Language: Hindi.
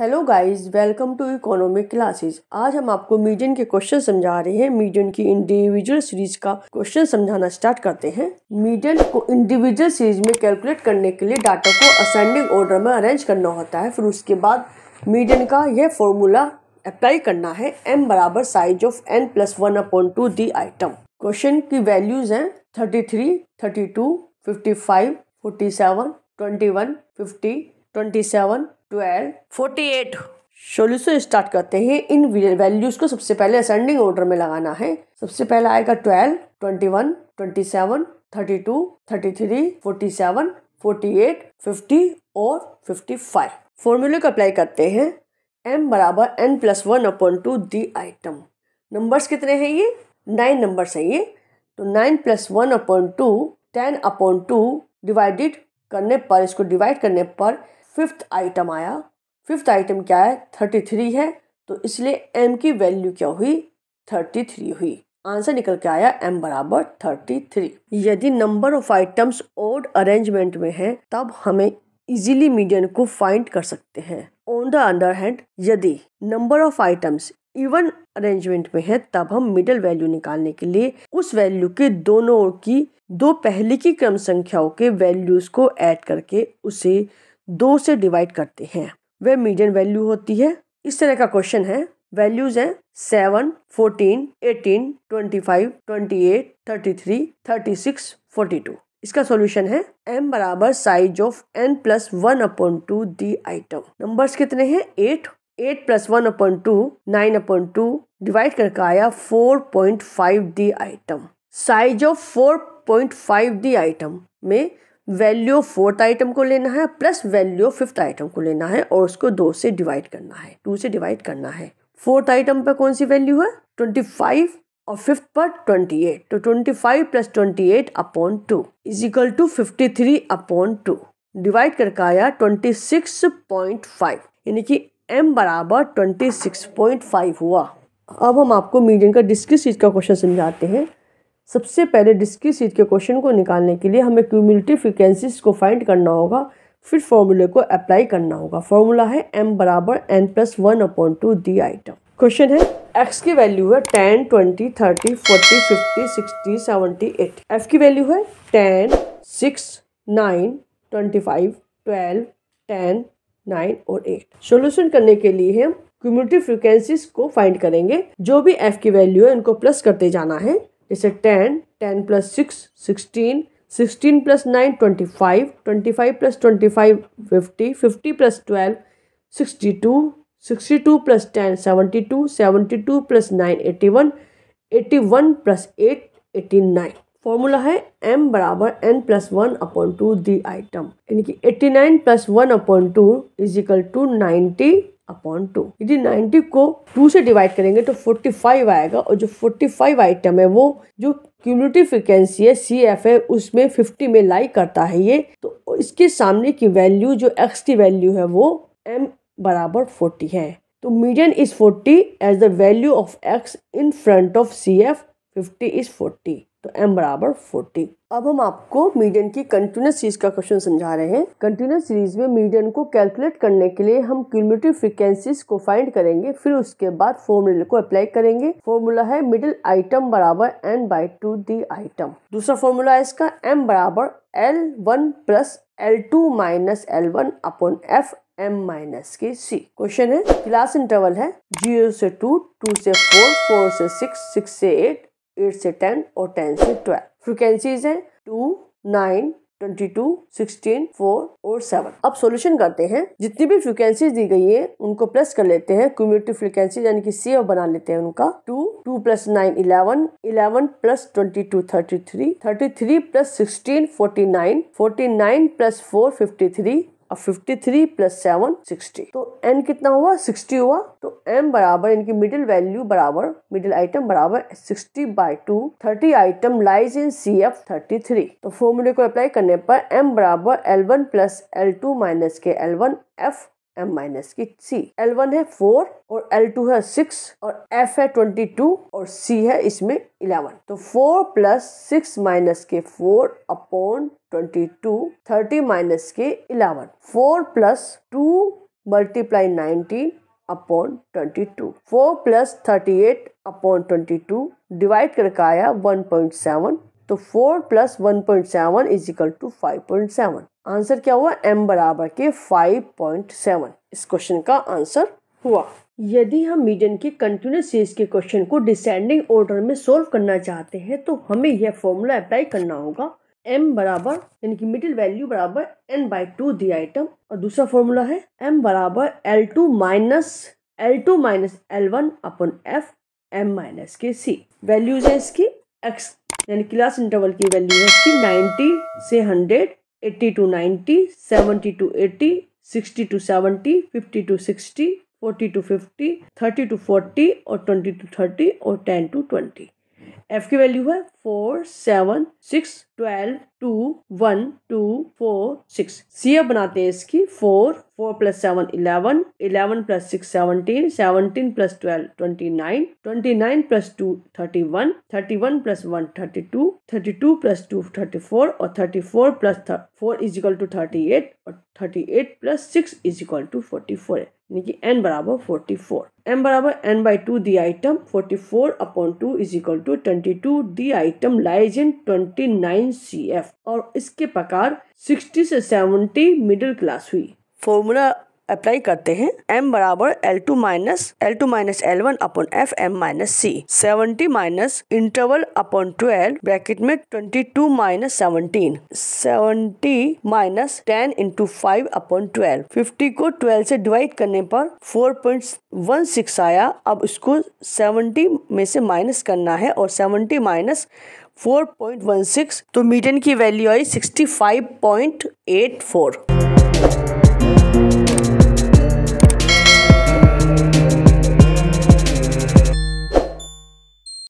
Hello guys welcome to economic classes आज हम आपको मीडियन के क्वेश्चन समझा रहे हैं मीडियन की इंडिविजुअल सीरीज का क्वेश्चन समझाना स्टार्ट करते हैं मीडियन को इंडिविजुअल सीरीज में कैलकुलेट करने के लिए डाटा को असेंडिंग ऑर्डर में अरेंज करना होता है फिर उसके बाद मीडियन का यह फॉर्मूला अप्लाई करना है एम बराबर size of N plus one upon two the item question की वैल्यूज हैं thirty three thirty two fifty five forty seven twenty one fifty twenty seven twelve forty eight solution start करते हैं इन वैल्यूज को सबसे पहले असेंडिंग ऑर्डर में लगाना है सबसे पहले आएगा twelve twenty one twenty seven thirty two thirty three forty seven forty eight fifty और फिफ्टी फाइव फॉर्मूले को अप्लाई करते हैं एम बराबर N plus one upon two the item numbers कितने हैं ये नाइन नंबर्स हैं ये तो nine plus one upon two ten upon two divided करने पर इसको डिवाइड करने पर फिफ्थ आइटम आया फिफ्थ आइटम क्या है थर्टी थ्री है तो इसलिए एम की वैल्यू क्या हुई थर्टी थ्री हुई आंसर निकल के आया एम बराबर थर्टी थ्री यदि number of items odd arrangement में है तब हमें इजीली मीडियन को फाइंड कर सकते हैं ऑन द अंडर हैंड यदि number of items even arrangement में है तब हम मिडल वैल्यू निकालने के लिए उस वैल्यू के दोनों ओर की दो पहले की क्रम संख्याओं के वैल्यूज को ऐड करके उसे दो से डिवाइड करते हैं वह मीडियन वैल्यू होती है इस तरह का क्वेश्चन है वैल्यूज हैं seven fourteen eighteen twenty five twenty eight thirty three thirty six forty two इसका सॉल्यूशन है एम बराबर size of N plus one upon two the item numbers कितने हैं eight eight plus one upon two nine upon two divide करके आया four point five the item size of four point five the item में वैल्यू फोर्थ आइटम को लेना है प्लस वैल्यू फिफ्थ आइटम को लेना है और उसको दो से डिवाइड करना है टू से डिवाइड करना है फोर्थ आइटम पर कौन सी वैल्यू है ट्वेंटी फाइव और फिफ्थ पर ट्वेंटी एट तो twenty five plus twenty eight upon two is equal to fifty three upon two divide करके आया ट्वेंटी सिक्स पॉइंट फाइव यानी कि एम बराबर ट्वेंटी सिक्स पॉइंट फाइव हुआ अब हम आपको मीडियन का डिस्क्रिस चीज़ का क्वेश्चन समझाते हैं सबसे पहले डिस्की सीट के क्वेश्चन को निकालने के लिए हमें क्यूमिलिटी फ्रिक्वेंसीज को फाइंड करना होगा फिर फॉर्मूले को अप्लाई करना होगा फॉर्मूला है एम बराबर N plus one upon two the item question है एक्स की वैल्यू है ten twenty thirty forty fifty sixty seventy eight F की वैल्यू है ten six nine twenty five twelve ten nine और एट सोल्यूशन करने के लिए हम क्यूमुलेटिव फ्रिक्वेंसीज को फाइंड करेंगे जो भी एफ की वैल्यू है उनको प्लस करते जाना है जैसे ten ten plus six sixteen sixteen plus nine twenty five twenty five plus twenty five fifty fifty plus twelve sixty two sixty two plus ten seventy two seventy two plus nine eighty one eighty one plus eight eighty nine formula है एम बराबर N plus one upon two the item यानी कि eighty nine plus one upon two is equal to ninety upon two यदि 90 को 2 से डिवाइड करेंगे तो 45 आएगा और जो 45 आइटम है वो जो क्यूमुलेटिव फ्रिक्वेंसी है सी एफ है उसमें 50 में लाई करता है ये तो इसके सामने की वैल्यू जो एक्स की वैल्यू है वो एम बराबर 40 है तो median is 40 as the value of X in front of C F fifty is forty तो m बराबर फोर्टी अब हम आपको मीडियन की कंटिन्यूस सीरीज का क्वेश्चन समझा रहे हैं कंटिन्यूस सीरीज में मीडियन को कैलकुलेट करने के लिए हम क्यूमेटिव फ्रिक्वेंसीज को फाइंड करेंगे फिर उसके बाद फॉर्मूले को अप्लाई करेंगे फॉर्मूला है मिडिल आइटम बराबर N by two the item दूसरा फॉर्मूला है इसका एम बराबर L one plus L two minus L one upon F M minus के सी क्वेश्चन है क्लास इंटरवल है जीरो से टू टू से फोर फोर से सिक्स सिक्स से एट एट से टेन और टेन से ट्वेल्व फ्रिक्वेंसीज हैं two nine twenty two sixteen four और सेवन अब सोल्यूशन करते हैं जितनी भी फ्रिक्वेंसीज दी गई है उनको प्लस कर लेते हैं क्यूमुलेटिव फ्रिक्वेंसी यानी कि सी बना लेते हैं उनका two two plus nine eleven eleven plus twenty two thirty three thirty three plus sixteen forty nine forty nine plus four fifty three और 53 प्लस सेवन सिक्सटी तो n कितना हुआ 60 हुआ तो m बराबर इनकी मिडिल वैल्यू बराबर मिडिल आइटम बराबर 60 by two thirty item lies in C F thirty three तो फॉर्मूले को अप्लाई करने पर m बराबर L one plus L two minus के L one F M minus की सी एल वन है फोर और एल टू है सिक्स और एफ है ट्वेंटी टू और सी है इसमें इलेवन तो फोर प्लस सिक्स माइनस के four upon twenty two thirty minus के eleven four plus two multiply nineteen upon twenty two four plus thirty eight upon twenty two divide करके आया वन पॉइंट सेवन तो four plus one point seven is equal to five point seven answer क्या हुआ एम बराबर के फाइव पॉइंट सेवन इस क्वेश्चन का आंसर हुआ यदि हम मीडियन के कंटिन्यूस सीरीज के क्वेश्चन को डिसेंडिंग ऑर्डर में सोल्व करना चाहते हैं तो हमें यह फॉर्मूला अप्लाई करना होगा m बराबर यानी कि मिडिल वैल्यू बराबर n by two the item और दूसरा फॉर्मूला है m बराबर L two minus L two minus L one upon F M minus के सी वैल्यूज है इसकी एक्स यानी क्लास इंटरवल की वैल्यू है इसकी 90 से 100 80 to 90, 70 to 80, 60 to 70, 50 to 60, 40 to 50, 30 to 40 or 20 to 30 or 10 to 20. F की वैल्यू है four seven six twelve two one two four six C F बनाते हैं इसकी four four plus seven eleven eleven plus six seventeen seventeen plus twelve twenty nine twenty nine plus two thirty one thirty one plus one thirty two thirty two plus two thirty four और thirty four plus four is equal to thirty eight और thirty eight plus six is equal to forty four है यानी कि एन बराबर फोर्टी फोर एम बराबर N by two the item forty four upon two is equal to twenty two the item lies in twenty nine C F और इसके प्रकार सिक्सटी से सेवेंटी मिडिल क्लास हुई फॉर्मूला अप्लाई करते हैं एम बराबर L two minus L two minus L one upon F M minus C seventy minus interval upon twelve bracket में twenty two minus seventeen seventy minus ten into five upon twelve fifty को ट्वेल्व से डिवाइड करने पर फोर पॉइंट वन सिक्स आया अब इसको सेवनटी में से माइनस करना है और सेवनटी माइनस 4.16 तो मीटर की वैल्यू आई 65.84